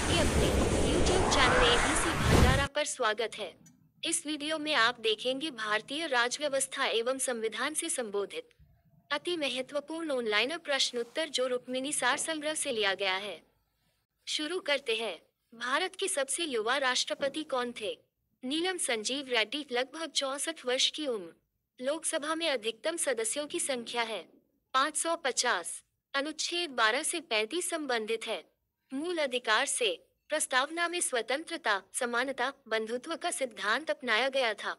आपके अपने YouTube channel ABC भंडारा पर स्वागत है इस वीडियो में आप देखेंगे भारतीय राज्य व्यवस्था एवं संविधान से संबोधित अति महत्वपूर्ण ऑनलाइन प्रश्नोत्तर जो रुक्मिनी सार संग्रह से लिया गया है शुरू करते हैं भारत के सबसे युवा राष्ट्रपति कौन थे नीलम संजीव रेड्डी लगभग चौसठ वर्ष की उम्र लोकसभा में अधिकतम सदस्यों की संख्या है 550 अनुच्छेद 12 से 35 संबंधित है मूल अधिकार से प्रस्तावना में स्वतंत्रता समानता बंधुत्व का सिद्धांत अपनाया गया था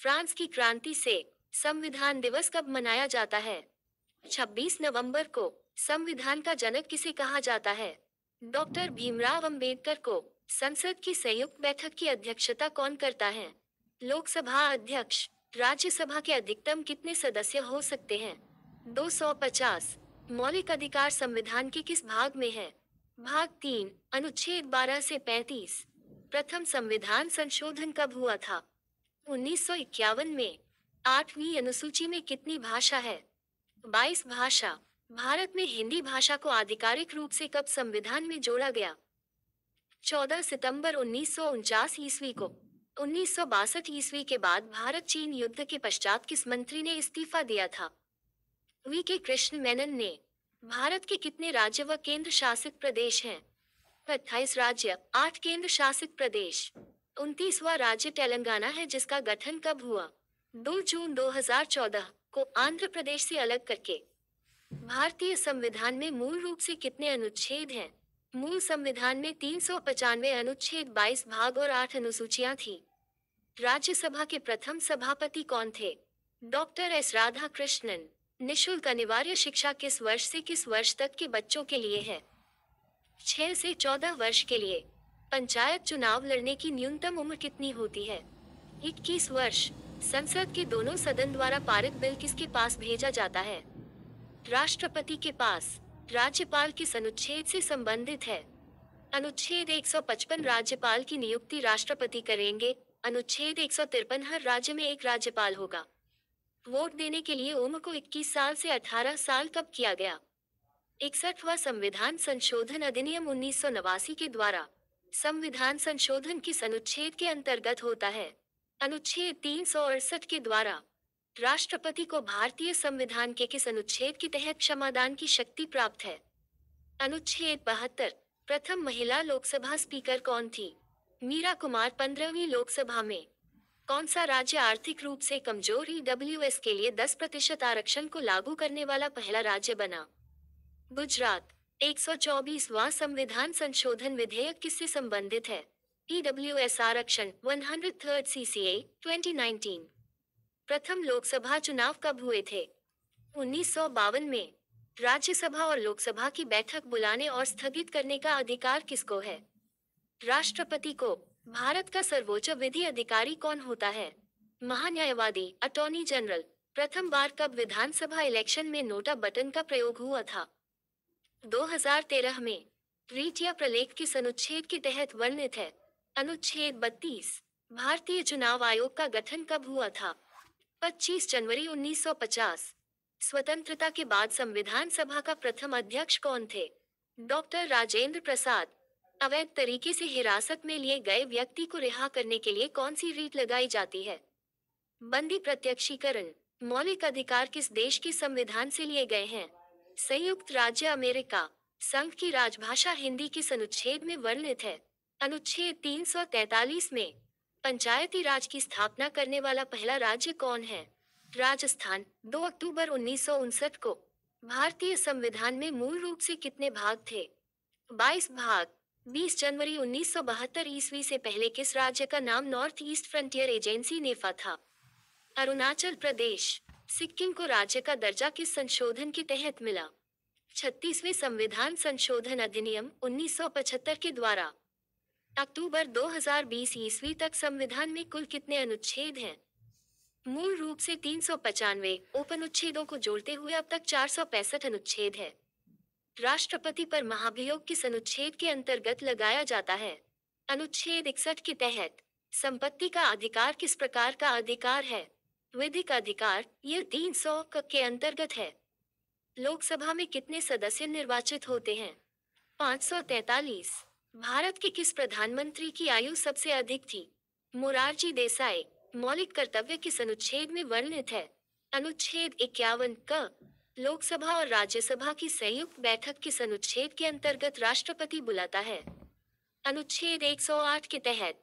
फ्रांस की क्रांति से संविधान दिवस कब मनाया जाता है 26 नवंबर को संविधान का जनक किसे कहा जाता है डॉक्टर भीमराव अंबेडकर को संसद की संयुक्त बैठक की अध्यक्षता कौन करता है लोकसभा अध्यक्ष राज्यसभा के अधिकतम कितने सदस्य हो सकते हैं 250 मौलिक अधिकार संविधान के किस भाग में है भाग तीन अनुच्छेद 12 से 35 प्रथम संविधान संशोधन कब हुआ था 1951 में आठवीं अनुसूची में कितनी भाषा है 22 भाषा भारत में हिंदी भाषा को आधिकारिक रूप से कब संविधान में जोड़ा गया 14 सितंबर उन्नीस ईस्वी को उन्नीस ईस्वी के बाद भारत चीन युद्ध के पश्चात किस मंत्री ने इस्तीफा दिया था वी के कृष्ण मेनन ने भारत के कितने राज्य व केंद्र शासित प्रदेश हैं अट्ठाईस राज्य आठ केंद्र शासित प्रदेश उनतीसवा राज्य तेलंगाना है जिसका गठन कब हुआ 2 जून 2014 को आंध्र प्रदेश से अलग करके भारतीय संविधान में मूल रूप से कितने अनुच्छेद हैं मूल संविधान में तीन सौ पचानवे अनुच्छेद बाईस भाग और आठ अनुसूचियां थी राज्यसभा के प्रथम सभापति कौन थे डॉक्टर एस राधा कृष्णन निशुल्क अनिवार्य शिक्षा किस वर्ष से किस वर्ष तक के बच्चों के लिए है छह से चौदह वर्ष के लिए पंचायत चुनाव लड़ने की न्यूनतम उम्र कितनी होती है इक्कीस वर्ष संसद के दोनों सदन द्वारा पारित बिल किसके पास भेजा जाता है राष्ट्रपति के पास राज्यपाल किस अनुच्छेद से संबंधित है अनुच्छेद 155 राज्यपाल की नियुक्ति राष्ट्रपति करेंगे अनुच्छेद एक हर राज्य में एक राज्यपाल होगा वोट देने के लिए उम्र को 21 साल से 18 साल कब किया गया इकसठवा संविधान संशोधन अधिनियम उन्नीस के द्वारा संविधान संशोधन किस अनुच्छेद के अंतर्गत होता है अनुच्छेद तीन के द्वारा राष्ट्रपति को भारतीय संविधान के किस अनुच्छेद के तहत क्षमादान की शक्ति प्राप्त है अनुच्छेद बहत्तर प्रथम महिला लोकसभा स्पीकर कौन थी मीरा कुमार पंद्रहवीं लोकसभा में कौन सा राज्य आर्थिक रूप से कमजोर ही डब्ल्यू के लिए 10 प्रतिशत आरक्षण को लागू करने वाला पहला राज्य बना गुजरात एक 124वां संविधान संशोधन विधेयक किससे संबंधित है एस आरक्षण वन हंड्रेड 103rd सीसीए 2019 प्रथम लोकसभा चुनाव कब हुए थे उन्नीस में राज्यसभा और लोकसभा की बैठक बुलाने और स्थगित करने का अधिकार किसको है राष्ट्रपति को भारत का सर्वोच्च विधि अधिकारी कौन होता है महान्यायवादी अटॉर्नी जनरल प्रथम बार कब विधानसभा इलेक्शन में नोटा बटन का प्रयोग हुआ था 2013 में रीट या प्रलेख किस अनुच्छेद के तहत वर्णित है अनुच्छेद 32 भारतीय चुनाव आयोग का गठन कब हुआ था 25 जनवरी 1950 स्वतंत्रता के बाद संविधान सभा का प्रथम अध्यक्ष कौन थे डॉक्टर राजेंद्र प्रसाद अवैध तरीके से हिरासत में लिए गए व्यक्ति को रिहा करने के लिए कौन सी रीट लगाई जाती है बंदी प्रत्यक्षीकरण मौलिक अधिकार किस देश के संविधान से लिए गए हैं संयुक्त राज्य अमेरिका संघ की राजभाषा हिंदी किस अनुच्छेद में वर्णित है अनुच्छेद 343 में पंचायती राज की स्थापना करने वाला पहला राज्य कौन है राजस्थान 2 अक्टूबर उन्नीस को भारतीय संविधान में मूल रूप से कितने भाग थे 22 भाग 20 जनवरी 1972 ईस्वी से पहले किस राज्य का नाम नॉर्थ ईस्ट फ्रंटियर एजेंसी ने था अरुणाचल प्रदेश सिक्किम को राज्य का दर्जा किस संशोधन के तहत मिला छत्तीसवें संविधान संशोधन अधिनियम 1975 के द्वारा अक्टूबर 2020 ईस्वी तक संविधान में कुल कितने अनुच्छेद हैं मूल रूप से तीन सौ पचानवे उप अनुच्छेदों को जोड़ते हुए अब तक चार सौ पैंसठ अनुच्छेद है राष्ट्रपति पर महाभियोग किस अनुच्छेद के अंतर्गत लगाया जाता है अनुच्छेद इकसठ के तहत संपत्ति का अधिकार किस प्रकार का अधिकार है विधिक अधिकार ये तीन सौ के अंतर्गत है लोकसभा में कितने सदस्य निर्वाचित होते हैं सौ तैतालीस भारत के किस प्रधानमंत्री की आयु सबसे अधिक थी मुरारजी देसाई मौलिक कर्तव्य किस अनुच्छेद में वर्णित है अनुच्छेद इक्यावन क लोकसभा और राज्यसभा की संयुक्त बैठक किस अनुच्छेद के अंतर्गत राष्ट्रपति बुलाता है अनुच्छेद 108 के तहत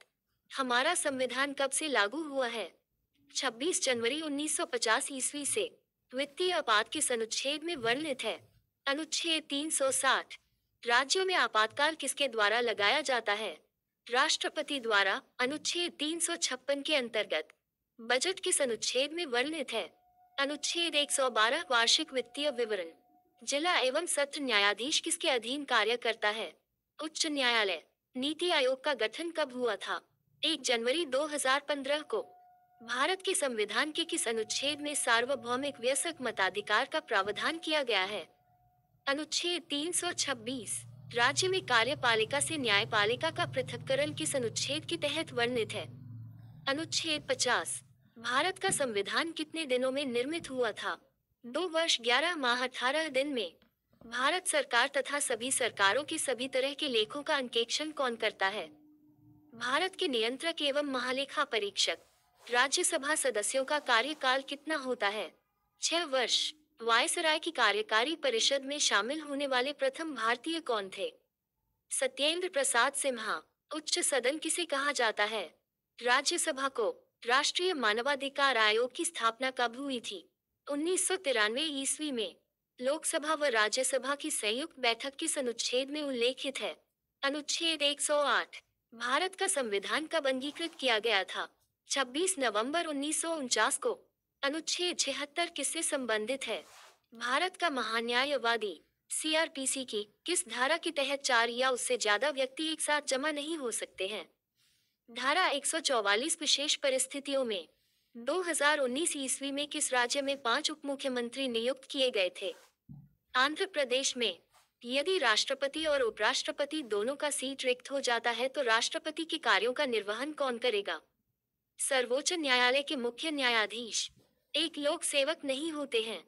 हमारा संविधान कब से लागू हुआ है 26 जनवरी 1950 ईस्वी से वित्तीय आपात किस अनुच्छेद में वर्णित है अनुच्छेद 360 राज्यों में आपातकाल किसके द्वारा लगाया जाता है राष्ट्रपति द्वारा अनुच्छेद तीन के अंतर्गत बजट किस अनुच्छेद में वर्णित है अनुच्छेद 112 वार्षिक वित्तीय विवरण जिला एवं सत्र न्यायाधीश किसके अधीन कार्य करता है उच्च न्यायालय नीति आयोग का गठन कब हुआ था एक जनवरी 2015 को भारत के संविधान के किस अनुच्छेद में सार्वभौमिक व्यसक मताधिकार का प्रावधान किया गया है अनुच्छेद 326 राज्य में कार्यपालिका से न्यायपालिका का पृथककरण किस अनुच्छेद के तहत वर्णित है अनुच्छेद 50 भारत का संविधान कितने दिनों में निर्मित हुआ था दो वर्ष ग्यारह माह अठारह दिन में भारत सरकार तथा सभी सरकारों के सभी तरह के लेखों का अंकेक्षण कौन करता है भारत के नियंत्रक एवं महालेखा परीक्षक राज्यसभा सदस्यों का कार्यकाल कितना होता है छह वर्ष वायसराय की कार्यकारी परिषद में शामिल होने वाले प्रथम भारतीय कौन थे सत्येंद्र प्रसाद सिम्हा उच्च सदन किसे कहा जाता है राज्यसभा को राष्ट्रीय मानवाधिकार आयोग की स्थापना कब हुई थी उन्नीस सौ तिरानवे ईस्वी में लोकसभा व राज्यसभा की संयुक्त बैठक किस अनुच्छेद में उल्लेखित है अनुच्छेद 108 भारत का संविधान कब अंगीकृत किया गया था 26 नवंबर उन्नीस को अनुच्छेद छिहत्तर किससे संबंधित है भारत का महान्यायवादी सीआरपीसी की किस धारा के तहत चार या उससे ज्यादा व्यक्ति एक साथ जमा नहीं हो सकते हैं धारा 144 विशेष परिस्थितियों में 2019 हम्म। ईस्वी में किस राज्य में पांच उप मुख्यमंत्री नियुक्त किए गए थे आंध्र प्रदेश में यदि राष्ट्रपति और उपराष्ट्रपति दोनों का सीट रिक्त हो जाता है तो राष्ट्रपति के कार्यों का निर्वहन कौन करेगा सर्वोच्च न्यायालय के मुख्य न्यायाधीश एक लोक सेवक नहीं होते हैं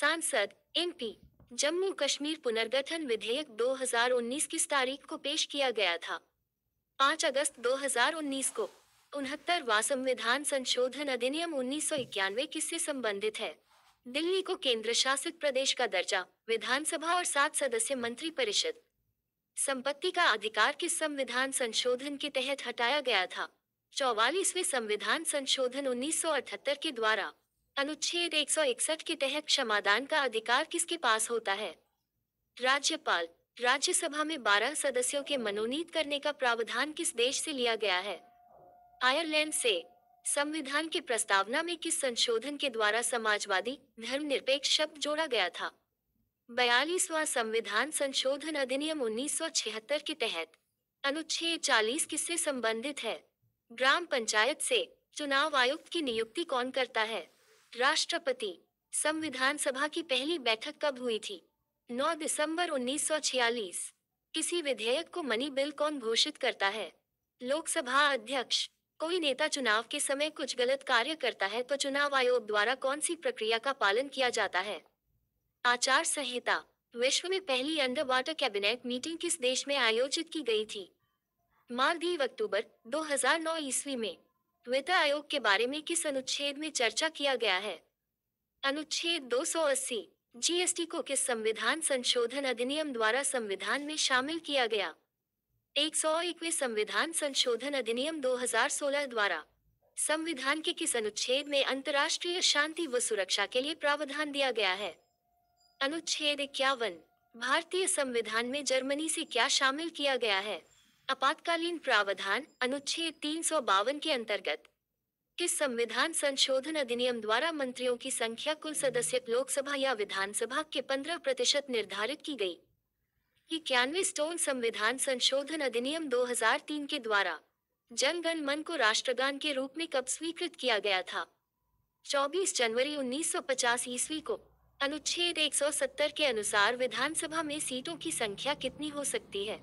सांसद एमपी जम्मू कश्मीर पुनर्गठन विधेयक 2019 किस तारीख को पेश किया गया था पाँच अगस्त 2019 को उनहत्तरवा संविधान संशोधन अधिनियम उन्नीस किससे संबंधित है दिल्ली को केंद्र शासित प्रदेश का दर्जा विधानसभा और सात सदस्य मंत्री परिषद संपत्ति का अधिकार किस संविधान संशोधन के तहत हटाया गया था चौवालीसवे संविधान संशोधन उन्नीस के द्वारा अनुच्छेद 161 के तहत क्षमादान का अधिकार किसके पास होता है राज्यपाल राज्यसभा में 12 सदस्यों के मनोनीत करने का प्रावधान किस देश से लिया गया है आयरलैंड से संविधान की प्रस्तावना में किस संशोधन के द्वारा समाजवादी धर्मनिरपेक्ष शब्द जोड़ा गया था बयालीसवा संविधान संशोधन अधिनियम 1976 के तहत अनुच्छेद 40 किससे संबंधित है ग्राम पंचायत से चुनाव आयुक्त की नियुक्ति कौन करता है राष्ट्रपति संविधान सभा की पहली बैठक कब हुई थी 9 दिसंबर 1946 किसी विधेयक को मनी बिल कौन घोषित करता है लोकसभा अध्यक्ष कोई नेता चुनाव के समय कुछ गलत कार्य करता है तो चुनाव आयोग द्वारा कौन सी प्रक्रिया का पालन किया जाता है आचार संहिता विश्व में पहली अंडर वाटर कैबिनेट मीटिंग किस देश में आयोजित की गई थी मालदीव अक्टूबर 2009 ईस्वी में वित्त आयोग के बारे में किस अनुच्छेद में चर्चा किया गया है अनुच्छेद 280 जीएसटी को किस संविधान संशोधन अधिनियम द्वारा संविधान में शामिल किया गया एक सौ एकवे संविधान संशोधन अधिनियम 2016 द्वारा संविधान के किस अनुच्छेद में अंतर्राष्ट्रीय शांति व सुरक्षा के लिए प्रावधान दिया गया है अनुच्छेद इक्यावन भारतीय संविधान में जर्मनी से क्या शामिल किया गया है आपातकालीन प्रावधान अनुच्छेद तीन के अंतर्गत कि संविधान संशोधन अधिनियम द्वारा मंत्रियों की संख्या कुल सदस्य लोकसभा या विधानसभा के पंद्रह प्रतिशत निर्धारित की गई इक्यानवे स्टोन संविधान संशोधन अधिनियम 2003 के द्वारा जनगण मन को राष्ट्रगान के रूप में कब स्वीकृत किया गया था 24 जनवरी 1950 ईस्वी को अनुच्छेद 170 के अनुसार विधानसभा में सीटों की संख्या कितनी हो सकती है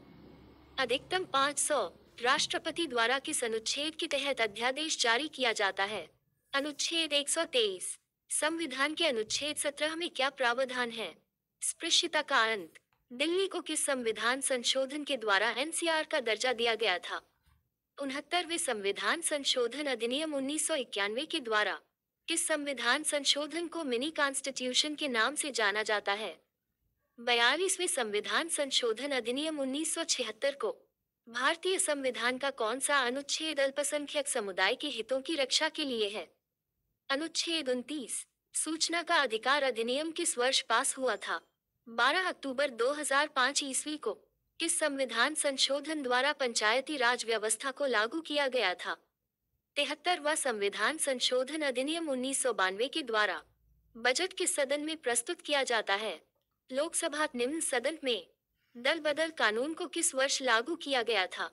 अधिकतम 500 राष्ट्रपति द्वारा किस अनुच्छेद के तहत अध्यादेश जारी किया जाता है अनुच्छेद 123 संविधान के अनुच्छेद 17 में क्या प्रावधान है स्पृश्यता का अंत दिल्ली को किस संविधान संशोधन के द्वारा एनसीआर का दर्जा दिया गया था उनहत्तरवे संविधान संशोधन अधिनियम उन्नीस के द्वारा किस संविधान संशोधन को मिनी कॉन्स्टिट्यूशन के नाम से जाना जाता है बयालीसवें संविधान संशोधन अधिनियम उन्नीस को भारतीय संविधान का कौन सा अनुच्छेद अल्पसंख्यक समुदाय के हितों की रक्षा के लिए है अनुच्छेद उनतीस सूचना का अधिकार अधिनियम किस वर्ष पास हुआ था 12 अक्टूबर 2005 ईस्वी को किस संविधान संशोधन द्वारा पंचायती राज व्यवस्था को लागू किया गया था तिहत्तरवा संविधान संशोधन अधिनियम उन्नीस के द्वारा बजट किस सदन में प्रस्तुत किया जाता है लोकसभा निम्न सदन में दल बदल कानून को किस वर्ष लागू किया गया था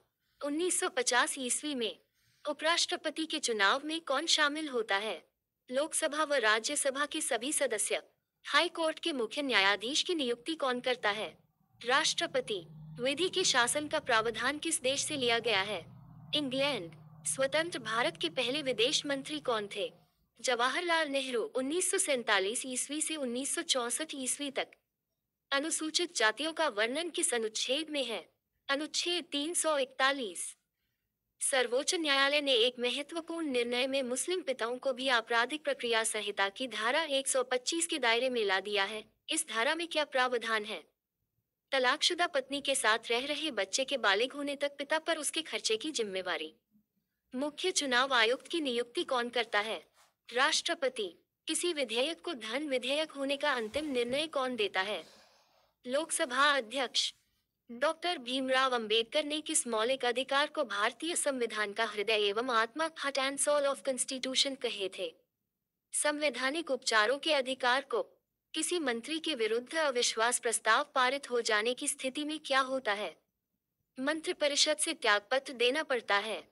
1950 ईस्वी में उपराष्ट्रपति के चुनाव में कौन शामिल होता है लोकसभा व राज्यसभा के सभी सदस्य हाई कोर्ट के मुख्य न्यायाधीश की नियुक्ति कौन करता है राष्ट्रपति विधि के शासन का प्रावधान किस देश से लिया गया है इंग्लैंड स्वतंत्र भारत के पहले विदेश मंत्री कौन थे जवाहरलाल नेहरू उन्नीस ईस्वी से उन्नीस ईस्वी तक अनुसूचित जातियों का वर्णन किस अनुच्छेद में है अनुच्छेद 341 सर्वोच्च न्यायालय ने एक महत्वपूर्ण निर्णय में मुस्लिम पिताओं को भी आपराधिक प्रक्रिया संहिता की धारा 125 के दायरे में ला दिया है इस धारा में क्या प्रावधान है तलाकशुदा पत्नी के साथ रह रहे बच्चे के बालिग होने तक पिता पर उसके खर्चे की जिम्मेवारी मुख्य चुनाव आयुक्त की नियुक्ति कौन करता है राष्ट्रपति किसी विधेयक को धन विधेयक होने का अंतिम निर्णय कौन देता है लोकसभा अध्यक्ष डॉक्टर भीमराव अंबेडकर ने किस मौलिक अधिकार को भारतीय संविधान का हृदय एवं आत्मा हट एंड सोल ऑफ कंस्टिट्यूशन कहे थे संवैधानिक उपचारों के अधिकार को किसी मंत्री के विरुद्ध अविश्वास प्रस्ताव पारित हो जाने की स्थिति में क्या होता है मंत्रिपरिषद से त्यागपत्र देना पड़ता है